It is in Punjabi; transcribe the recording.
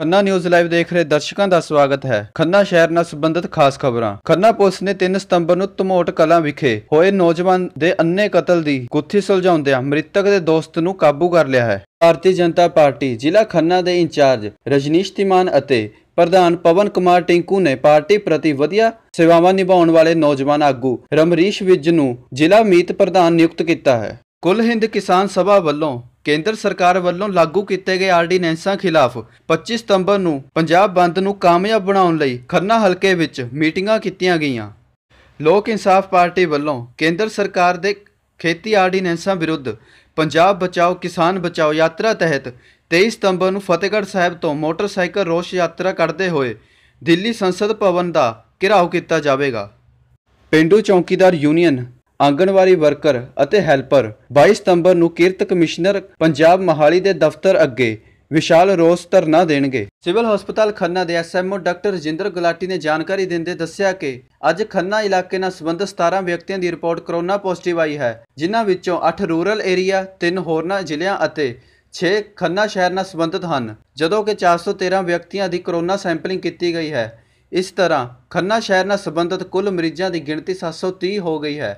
ਖੰਨਾ ਨਿਊਜ਼ ਲਾਈਵ ਦੇਖ ਰਹੇ ਦਰਸ਼ਕਾਂ ਦਾ ਸਵਾਗਤ ਹੈ ਖੰਨਾ ਸ਼ਹਿਰ ਨਾਲ ਸੰਬੰਧਿਤ ਖਾਸ ਖਬਰਾਂ ਖੰਨਾ ਪੁਲਿਸ ਨੇ 3 ਸਤੰਬਰ ਨੂੰ ਤਮੋਟ ਕਲਾਂ ਵਿਖੇ ਹੋਏ ਨੌਜਵਾਨ ਦੇ ਅੰਨੇ ਕਤਲ ਦੀ ਗੁੱਥੀ ਸੁਲਝਾਉਂਦਿਆਂ ਮ੍ਰਿਤਕ ਦੇ ਦੋਸਤ ਨੂੰ ਕਾਬੂ ਕਰ ਲਿਆ ਹੈ ਭਾਰਤੀ ਜਨਤਾ ਪਾਰਟੀ ਜ਼ਿਲ੍ਹਾ ਖੰਨਾ ਦੇ ਇੰਚਾਰਜ ਰਜਨੀਸ਼ ਤਿਮਾਨ ਅਤੇ ਪ੍ਰਧਾਨ ਪਵਨ ਕੁਮਾਰ ਟਿੰਕੂ ਨੇ ਪਾਰਟੀ ਪ੍ਰਤੀ ਵਧੀਆ ਸੇਵਾਵਾਂ ਨਿਭਾਉਣ ਵਾਲੇ ਨੌਜਵਾਨ ਆਗੂ ਰਮਰੀਸ਼ ਵਿਜ ਨੂੰ ਜ਼ਿਲ੍ਹਾ ਮੀਤ ਪ੍ਰਧਾਨ ਨਿਯੁਕਤ ਕੀਤਾ ਹੈ ਕੁੱਲ ਹਿੰਦ ਕਿਸਾਨ ਸਭਾ ਵੱਲੋਂ ਕੇਂਦਰ ਸਰਕਾਰ ਵੱਲੋਂ ਲਾਗੂ ਕੀਤੇ ਗਏ ਆਰਡੀਨੈਂਸਾਂ ਖਿਲਾਫ 25 ਸਤੰਬਰ ਨੂੰ ਪੰਜਾਬ ਬੰਦ ਨੂੰ ਕਾਮਯਾਬ ਬਣਾਉਣ ਲਈ ਖੰਨਾ ਹਲਕੇ ਵਿੱਚ ਮੀਟਿੰਗਾਂ ਕੀਤੀਆਂ ਗਈਆਂ ਲੋਕ ਇਨਸਾਫ ਪਾਰਟੀ ਵੱਲੋਂ ਕੇਂਦਰ ਸਰਕਾਰ ਦੇ ਖੇਤੀ ਆਰਡੀਨੈਂਸਾਂ ਵਿਰੁੱਧ ਪੰਜਾਬ ਬਚਾਓ ਕਿਸਾਨ ਬਚਾਓ ਯਾਤਰਾ ਤਹਿਤ 23 ਸਤੰਬਰ ਨੂੰ ਫਤਿਹਗੜ੍ਹ ਸਾਹਿਬ ਤੋਂ ਮੋਟਰਸਾਈਕਲ ਰੋਸ਼ ਯਾਤਰਾ ਕੱਢਦੇ ਹੋਏ ਦਿੱਲੀ ਸੰਸਦ ਭਵਨ ਦਾ ਘਿਰਾਓ ਕੀਤਾ ਜਾਵੇਗਾ ਪਿੰਡੂ ਚੌਕੀਦਾਰ ਯੂਨੀਅਨ ਆਂਗਣਵਾੜੀ ਵਰਕਰ ਅਤੇ ਹੈਲਪਰ 22 ਸਤੰਬਰ ਨੂੰ ਕਿਰਤ ਕਮਿਸ਼ਨਰ ਪੰਜਾਬ ਮਹਾਲੀ ਦੇ ਦਫ਼ਤਰ ਅੱਗੇ ਵਿਸ਼ਾਲ ਰੋਸ ਧਰਨਾ ਦੇਣਗੇ ਸਿਵਲ ਹਸਪਤਾਲ ਖੰਨਾ ਦੇ ਐਸਐਮਓ ਡਾਕਟਰ ਜਿੰਦਰ ਗੁਲਾਟੀ ਨੇ ਜਾਣਕਾਰੀ ਦਿੰਦੇ ਦੱਸਿਆ ਕਿ ਅੱਜ ਖੰਨਾ ਇਲਾਕੇ ਨਾਲ ਸੰਬੰਧਿਤ 17 ਵਿਅਕਤੀਆਂ ਦੀ ਰਿਪੋਰਟ ਕਰੋਨਾ ਪੋਜ਼ਿਟਿਵ ਆਈ ਹੈ ਜਿਨ੍ਹਾਂ ਵਿੱਚੋਂ 8 ਰੂਰਲ ਏਰੀਆ 3 ਹੋਰਨਾਂ ਜ਼ਿਲ੍ਹਿਆਂ ਅਤੇ 6 ਖੰਨਾ ਸ਼ਹਿਰ ਨਾਲ ਸੰਬੰਧਿਤ ਹਨ ਜਦੋਂ ਕਿ 413 ਵਿਅਕਤੀਆਂ ਦੀ ਕਰੋਨਾ ਸੈਂਪਲਿੰਗ ਕੀਤੀ ਗਈ ਹੈ ਇਸ ਤਰ੍ਹਾਂ ਖੰਨਾ ਸ਼ਹਿਰ ਨਾਲ ਸੰਬੰਧਿਤ ਕੁੱਲ ਮਰੀਜ਼ਾਂ ਦੀ ਗਿਣਤੀ 730 ਹੋ ਗਈ ਹੈ